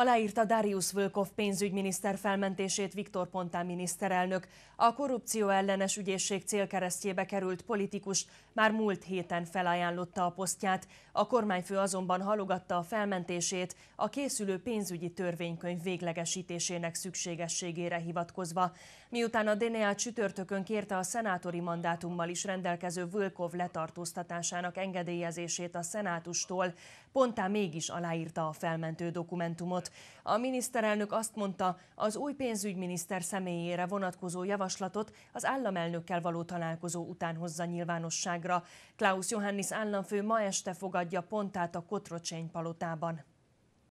Aláírta Darius Völkov pénzügyminiszter felmentését Viktor Pontán miniszterelnök. A korrupció ellenes ügyészség célkeresztjébe került politikus már múlt héten felajánlotta a posztját. A kormányfő azonban halogatta a felmentését a készülő pénzügyi törvénykönyv véglegesítésének szükségességére hivatkozva. Miután a DNA csütörtökön kérte a szenátori mandátummal is rendelkező Völkov letartóztatásának engedélyezését a szenátustól, Pontán mégis aláírta a felmentő dokumentumot. A miniszterelnök azt mondta, az új pénzügyminiszter személyére vonatkozó javaslatot az államelnökkel való találkozó után hozza nyilvánosságra. Klaus Johannis államfő ma este fogadja Pontát a Kotrocsény palotában.